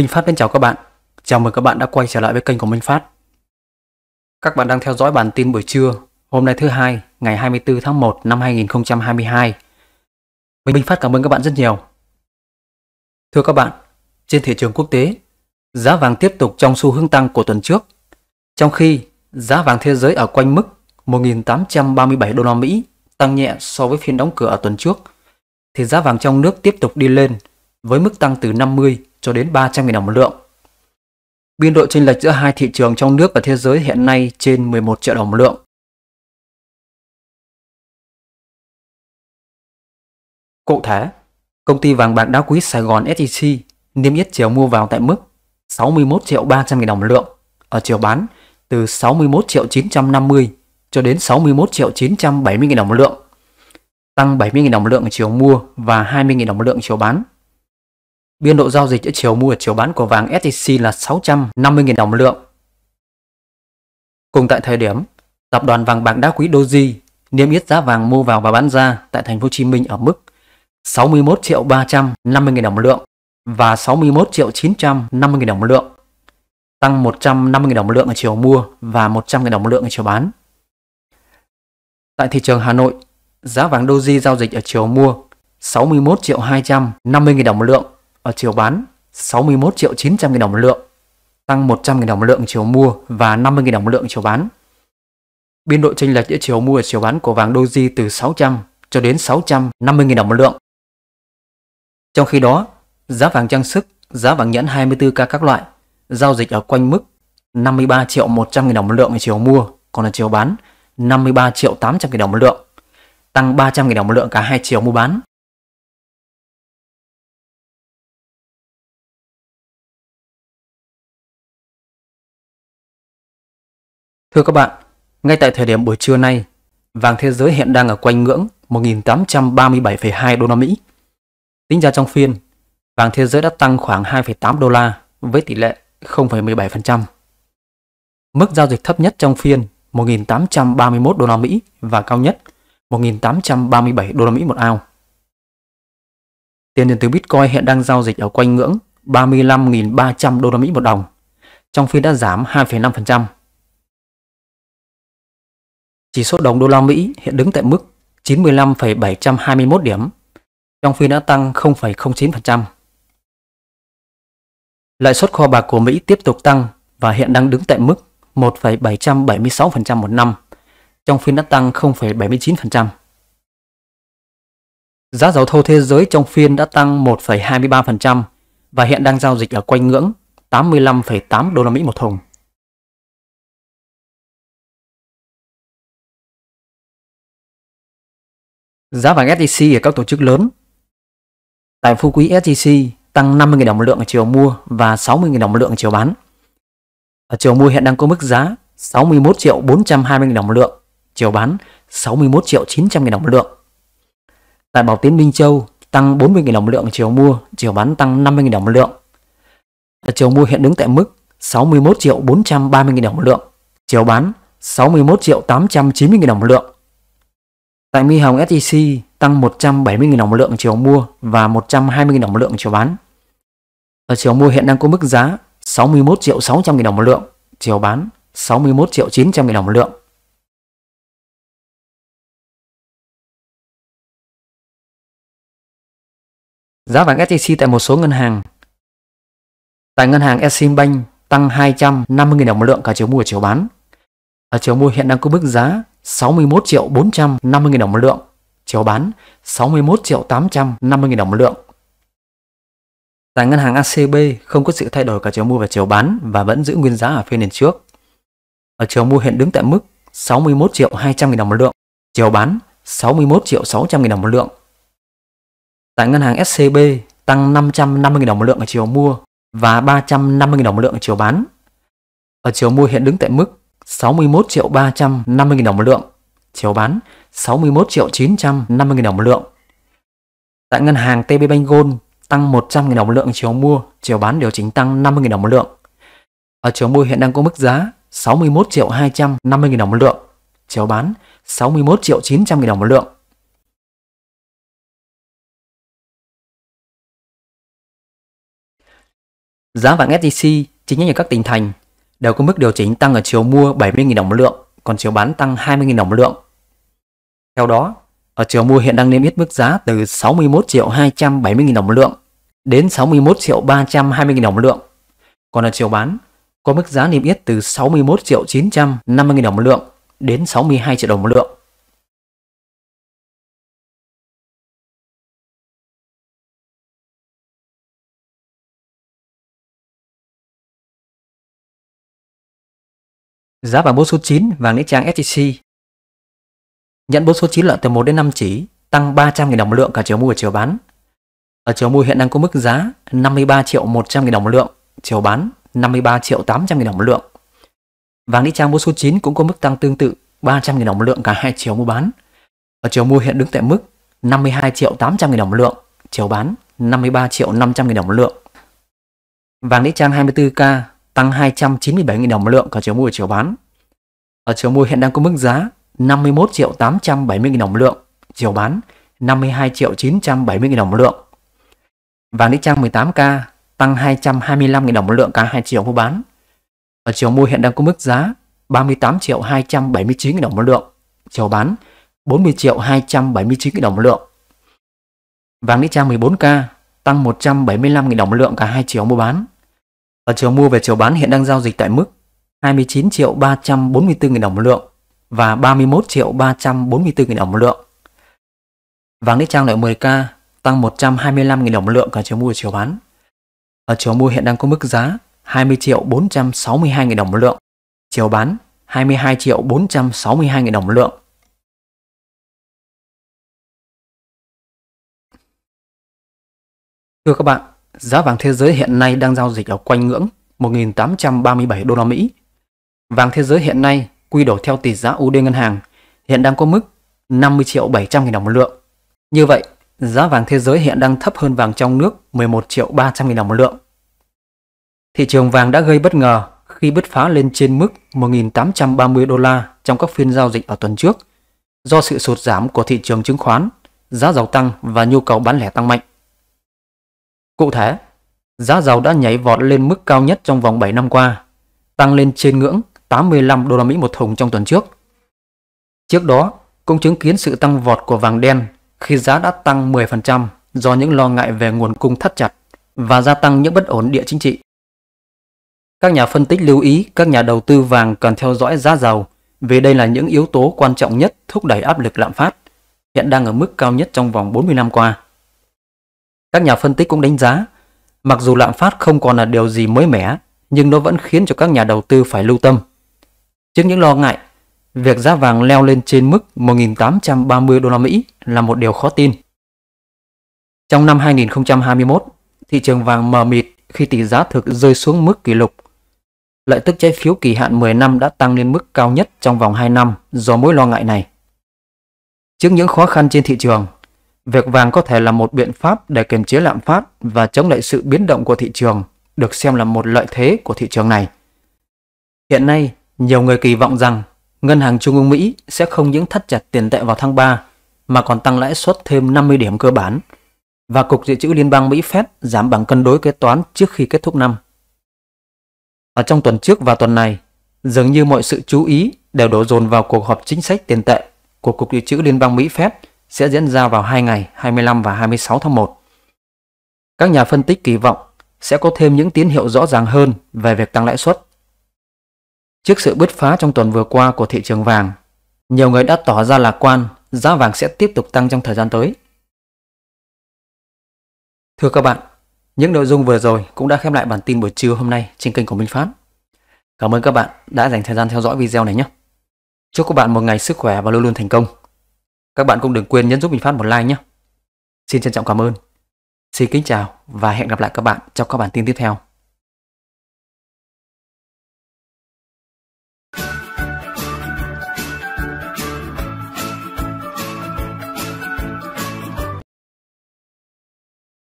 Minh Phát xin chào các bạn. Chào mừng các bạn đã quay trở lại với kênh của Minh Phát. Các bạn đang theo dõi bản tin buổi trưa, hôm nay thứ hai, ngày 24 tháng 1 năm 2022. Minh Phát cảm ơn các bạn rất nhiều. Thưa các bạn, trên thị trường quốc tế, giá vàng tiếp tục trong xu hướng tăng của tuần trước, trong khi giá vàng thế giới ở quanh mức 1.837 đô la Mỹ tăng nhẹ so với phiên đóng cửa ở tuần trước, thì giá vàng trong nước tiếp tục đi lên với mức tăng từ 50 cho đến 300.000 đồng một lượng. Biên độ chênh lệch giữa hai thị trường trong nước và thế giới hiện nay trên 11 triệu đồng một lượng. Cụ thể, công ty vàng bạc đá quý Sài Gòn SJC e niêm yết chiều mua vào tại mức 61 triệu 300 nghìn đồng một lượng, ở chiều bán từ 61 triệu 950 cho đến 61 triệu 970 nghìn đồng một lượng, tăng 70 nghìn đồng một lượng ở chiều mua và 20 nghìn đồng một lượng chiều bán. Biên độ giao dịch giữa chiều mua và chiều bán của vàng SJC là 650.000 đồng lượng. Cùng tại thời điểm, tập đoàn vàng bạc đá quý Doji niêm yết giá vàng mua vào và bán ra tại thành phố Hồ Chí Minh ở mức 61 triệu 350 000 đồng một lượng và 61 triệu 950 000 đồng một lượng, tăng 150 000 đồng một lượng ở chiều mua và 100 000 đồng một lượng ở chiều bán. Tại thị trường Hà Nội, giá vàng Doji giao dịch ở chiều mua 61 triệu 250 000 đồng một lượng ở chiều bán 61 triệu 900 nghìn đồng một lượng, tăng 100 nghìn đồng một lượng chiều mua và 50 nghìn đồng một lượng chiều bán. Biên độ chênh lệch giữa chiều mua và chiều bán của vàng Doji từ 600 cho đến 650 nghìn đồng một lượng. Trong khi đó, giá vàng trang sức, giá vàng nhẫn 24K các loại giao dịch ở quanh mức 53 triệu 100 nghìn đồng một lượng chiều mua, còn ở chiều bán 53 triệu 800 nghìn đồng một lượng, tăng 300 nghìn đồng một lượng cả hai chiều mua bán Thưa các bạn, ngay tại thời điểm buổi trưa nay, vàng thế giới hiện đang ở quanh ngưỡng 1837,2 đô la Mỹ. Tính ra trong phiên, vàng thế giới đã tăng khoảng 2,8 đô la với tỷ lệ 0,17%. Mức giao dịch thấp nhất trong phiên 1831 đô la Mỹ và cao nhất 1837 đô la Mỹ một ao. Tiền điện tử Bitcoin hiện đang giao dịch ở quanh ngưỡng 35.300 đô la Mỹ một đồng. Trong phiên đã giảm 2,5%. Chỉ số đồng đô la Mỹ hiện đứng tại mức 95,721 điểm, trong phiên đã tăng 0,09%. Lãi suất kho bạc của Mỹ tiếp tục tăng và hiện đang đứng tại mức 1,776% một năm, trong phiên đã tăng 0,79%. Giá dầu thô thế giới trong phiên đã tăng 1,23% và hiện đang giao dịch ở quanh ngưỡng 85,8 đô la Mỹ một thùng. Giá vàng SJC ở các tổ chức lớn Tại phú quý SJC tăng 50.000 đồng một lượng ở chiều mua và 60.000 đồng một lượng ở chiều bán. Ở chiều mua hiện đang có mức giá 61 triệu 420.000 đồng một lượng, chiều bán 61 triệu 900.000 đồng một lượng. Tại Bảo Tiến Minh Châu tăng 40.000 đồng một lượng chiều mua, chiều bán tăng 50.000 đồng một lượng. Ở chiều mua hiện đứng tại mức 61 triệu 430.000 đồng một lượng, chiều bán 61 triệu 890.000 đồng một lượng. Tại Mi Hồng SJC e tăng 170.000 đồng một lượng chiều mua và 120.000 đồng một lượng chiều bán. Ở chiều mua hiện đang có mức giá 61 triệu 600 000 đồng một lượng, chiều bán 61 triệu 900 000 đồng một lượng. Giá vàng SJC e tại một số ngân hàng Tại ngân hàng Eximbank tăng 250.000 đồng một lượng cả chiều mua và chiều bán. Ở chiều mua hiện đang có mức giá 61 triệu 450 000 đồng một lượng, chiều bán 61 triệu 850 000 đồng một lượng. Tại ngân hàng ACB không có sự thay đổi cả chiều mua và chiều bán và vẫn giữ nguyên giá ở phiên liền trước. Ở chiều mua hiện đứng tại mức 61 triệu 200 000 đồng một lượng, chiều bán 61 triệu 600 000 đồng một lượng. Tại ngân hàng SCB tăng 550 000 đồng một lượng ở chiều mua và 350 000 đồng một lượng ở chiều bán. Ở chiều mua hiện đứng tại mức 61 triệu 350 000 đồng một lượng, chiều bán 61 triệu 950 000 đồng một lượng. Tại ngân hàng TB Bank Gold tăng 100 000 đồng một lượng chiều mua, chiều bán điều chỉnh tăng 50 000 đồng một lượng. Ở chiều mua hiện đang có mức giá 61 triệu 250 000 đồng một lượng, chiều bán 61 triệu 900 000 đồng một lượng. Giá vàng SJC chính là ở các tỉnh thành đều có mức điều chỉnh tăng ở chiều mua 70.000 đồng một lượng, còn chiều bán tăng 20.000 đồng một lượng. Theo đó, ở chiều mua hiện đang niêm yết mức giá từ 61 triệu 270.000 đồng một lượng đến 61 triệu 320.000 đồng một lượng. Còn ở chiều bán, có mức giá niêm yết từ 61 triệu 950.000 đồng một lượng đến 62 triệu đồng một lượng. Giá vàng bốn số 9 vàng nữ trang SJC Nhận bốn số 9 lợn từ 1 đến 5 chỉ, tăng 300.000 đồng một lượng cả chiều mua và chiều bán. Ở chiều mua hiện đang có mức giá 53 triệu 100 000 đồng một lượng, chiều bán 53 triệu 800 000 đồng một lượng. Vàng nữ trang bốn số 9 cũng có mức tăng tương tự 300 000 đồng một lượng cả hai chiều mua bán. Ở chiều mua hiện đứng tại mức 52 triệu 800 000 đồng một lượng, chiều bán 53 triệu 500 000 đồng một lượng. Vàng nữ trang 24K tăng 297.000 đồng một lượng cả chiều mua và chiều bán. Ở chiều mua hiện đang có mức giá 51 triệu 870.000 đồng một lượng, chiều bán 52 triệu 970.000 đồng một lượng. Vàng Đức Trang 18K tăng 225.000 đồng một lượng cả hai triệu mua bán. Ở chiều mua hiện đang có mức giá 38 triệu 279.000 đồng một lượng, chiều bán 40 triệu 279.000 đồng một lượng. Vàng Đức Trang 14K tăng 175.000 đồng một lượng cả hai triệu mua bán ở chiều mua về chiều bán hiện đang giao dịch tại mức 29 triệu 344 nghìn đồng một lượng và 31 triệu 344 nghìn đồng một lượng. Vàng Đức Trang loại 10K tăng 125 nghìn đồng một lượng cả chiều mua và chiều bán. Ở chiều mua hiện đang có mức giá 20 triệu 462 nghìn đồng một lượng, chiều bán 22 triệu 462 nghìn đồng một lượng. Thưa các bạn, Giá vàng thế giới hiện nay đang giao dịch ở quanh ngưỡng 1.837 đô la Mỹ. Vàng thế giới hiện nay quy đổi theo tỷ giá USD ngân hàng hiện đang có mức 50 triệu 700 nghìn đồng một lượng. Như vậy, giá vàng thế giới hiện đang thấp hơn vàng trong nước 11 triệu 300 nghìn đồng một lượng. Thị trường vàng đã gây bất ngờ khi bứt phá lên trên mức 1.830 đô la trong các phiên giao dịch ở tuần trước do sự sụt giảm của thị trường chứng khoán, giá dầu tăng và nhu cầu bán lẻ tăng mạnh. Cụ thể, giá dầu đã nhảy vọt lên mức cao nhất trong vòng 7 năm qua, tăng lên trên ngưỡng 85 đô la Mỹ một thùng trong tuần trước. Trước đó, cũng chứng kiến sự tăng vọt của vàng đen khi giá đã tăng 10% do những lo ngại về nguồn cung thắt chặt và gia tăng những bất ổn địa chính trị. Các nhà phân tích lưu ý các nhà đầu tư vàng cần theo dõi giá dầu vì đây là những yếu tố quan trọng nhất thúc đẩy áp lực lạm phát hiện đang ở mức cao nhất trong vòng 40 năm qua. Các nhà phân tích cũng đánh giá, mặc dù lạm phát không còn là điều gì mới mẻ, nhưng nó vẫn khiến cho các nhà đầu tư phải lưu tâm. Trước những lo ngại, việc giá vàng leo lên trên mức 1.830 đô la Mỹ là một điều khó tin. Trong năm 2021, thị trường vàng mờ mịt khi tỷ giá thực rơi xuống mức kỷ lục. Lợi tức trái phiếu kỳ hạn 10 năm đã tăng lên mức cao nhất trong vòng 2 năm do mối lo ngại này. Trước những khó khăn trên thị trường, Việc vàng có thể là một biện pháp để kiềm chế lạm phát và chống lại sự biến động của thị trường, được xem là một lợi thế của thị trường này. Hiện nay, nhiều người kỳ vọng rằng Ngân hàng Trung ương Mỹ sẽ không những thắt chặt tiền tệ vào tháng 3 mà còn tăng lãi suất thêm 50 điểm cơ bản và Cục Dự trữ Liên bang Mỹ Fed giảm bằng cân đối kế toán trước khi kết thúc năm. Ở trong tuần trước và tuần này, dường như mọi sự chú ý đều đổ dồn vào cuộc họp chính sách tiền tệ của Cục Dự trữ Liên bang Mỹ Fed – sẽ diễn ra vào 2 ngày 25 và 26 tháng 1. Các nhà phân tích kỳ vọng sẽ có thêm những tín hiệu rõ ràng hơn về việc tăng lãi suất. Trước sự bứt phá trong tuần vừa qua của thị trường vàng, nhiều người đã tỏ ra lạc quan giá vàng sẽ tiếp tục tăng trong thời gian tới. Thưa các bạn, những nội dung vừa rồi cũng đã khép lại bản tin buổi trưa hôm nay trên kênh của Minh Phát. Cảm ơn các bạn đã dành thời gian theo dõi video này nhé. Chúc các bạn một ngày sức khỏe và luôn luôn thành công. Các bạn cũng đừng quên nhấn giúp mình phát một like nhé. Xin trân trọng cảm ơn. Xin kính chào và hẹn gặp lại các bạn trong các bản tin tiếp theo.